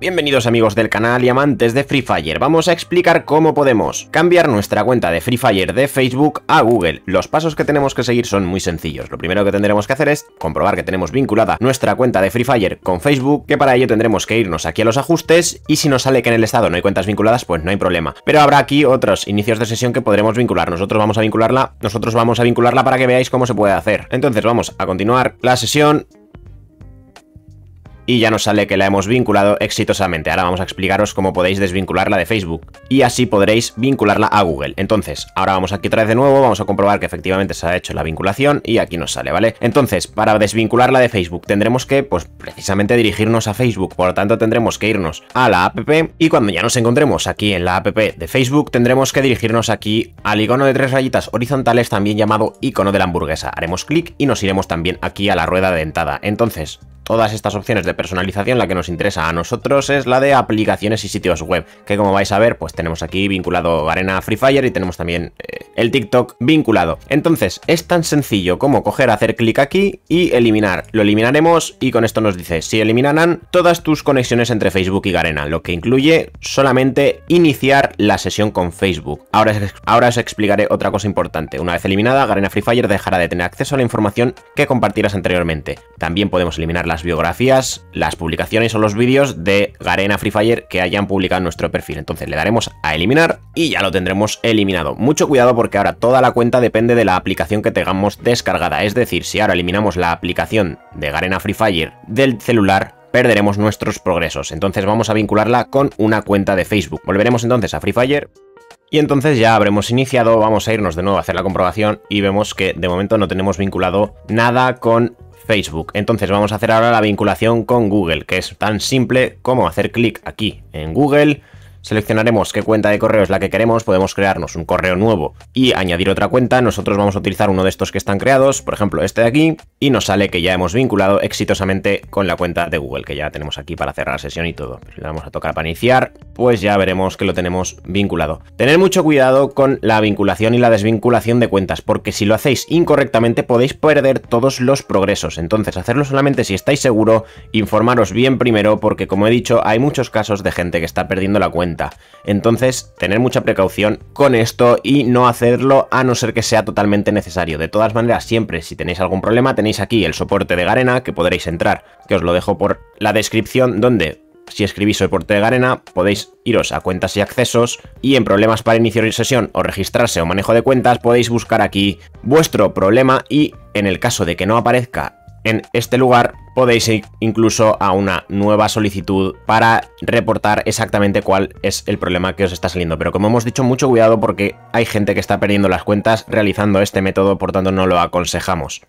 Bienvenidos amigos del canal y amantes de Free Fire, vamos a explicar cómo podemos cambiar nuestra cuenta de Free Fire de Facebook a Google. Los pasos que tenemos que seguir son muy sencillos, lo primero que tendremos que hacer es comprobar que tenemos vinculada nuestra cuenta de Free Fire con Facebook, que para ello tendremos que irnos aquí a los ajustes y si nos sale que en el estado no hay cuentas vinculadas pues no hay problema. Pero habrá aquí otros inicios de sesión que podremos vincular, nosotros vamos a vincularla, nosotros vamos a vincularla para que veáis cómo se puede hacer. Entonces vamos a continuar la sesión, y ya nos sale que la hemos vinculado exitosamente. Ahora vamos a explicaros cómo podéis desvincularla de Facebook y así podréis vincularla a Google. Entonces, ahora vamos aquí otra vez de nuevo, vamos a comprobar que efectivamente se ha hecho la vinculación y aquí nos sale, ¿vale? Entonces, para desvincularla de Facebook tendremos que, pues precisamente dirigirnos a Facebook, por lo tanto tendremos que irnos a la app y cuando ya nos encontremos aquí en la app de Facebook tendremos que dirigirnos aquí al icono de tres rayitas horizontales también llamado icono de la hamburguesa. Haremos clic y nos iremos también aquí a la rueda dentada. Entonces, todas estas opciones de personalización, la que nos interesa a nosotros es la de aplicaciones y sitios web, que como vais a ver, pues tenemos aquí vinculado Arena Free Fire y tenemos también eh, el TikTok vinculado. Entonces, es tan sencillo como coger, hacer clic aquí y eliminar. Lo eliminaremos y con esto nos dice si eliminarán todas tus conexiones entre Facebook y Garena, lo que incluye solamente iniciar la sesión con Facebook. Ahora, ahora os explicaré otra cosa importante. Una vez eliminada, Garena Free Fire dejará de tener acceso a la información que compartieras anteriormente. También podemos eliminar biografías, las publicaciones o los vídeos de Garena Free Fire que hayan publicado en nuestro perfil. Entonces le daremos a eliminar y ya lo tendremos eliminado. Mucho cuidado porque ahora toda la cuenta depende de la aplicación que tengamos descargada. Es decir, si ahora eliminamos la aplicación de Garena Free Fire del celular, perderemos nuestros progresos. Entonces vamos a vincularla con una cuenta de Facebook. Volveremos entonces a Free Fire. Y entonces ya habremos iniciado, vamos a irnos de nuevo a hacer la comprobación y vemos que de momento no tenemos vinculado nada con Facebook. Entonces vamos a hacer ahora la vinculación con Google, que es tan simple como hacer clic aquí en Google, seleccionaremos qué cuenta de correo es la que queremos, podemos crearnos un correo nuevo y añadir otra cuenta, nosotros vamos a utilizar uno de estos que están creados, por ejemplo este de aquí, y nos sale que ya hemos vinculado exitosamente con la cuenta de Google, que ya tenemos aquí para cerrar la sesión y todo. Pues le vamos a tocar para iniciar pues ya veremos que lo tenemos vinculado. Tener mucho cuidado con la vinculación y la desvinculación de cuentas, porque si lo hacéis incorrectamente podéis perder todos los progresos. Entonces, hacerlo solamente si estáis seguro, informaros bien primero, porque como he dicho, hay muchos casos de gente que está perdiendo la cuenta. Entonces, tener mucha precaución con esto y no hacerlo a no ser que sea totalmente necesario. De todas maneras, siempre si tenéis algún problema, tenéis aquí el soporte de Garena que podréis entrar, que os lo dejo por la descripción donde si escribís soporte de Garena, podéis iros a cuentas y accesos y en problemas para iniciar sesión o registrarse o manejo de cuentas podéis buscar aquí vuestro problema y en el caso de que no aparezca en este lugar podéis ir incluso a una nueva solicitud para reportar exactamente cuál es el problema que os está saliendo. Pero como hemos dicho, mucho cuidado porque hay gente que está perdiendo las cuentas realizando este método, por tanto no lo aconsejamos.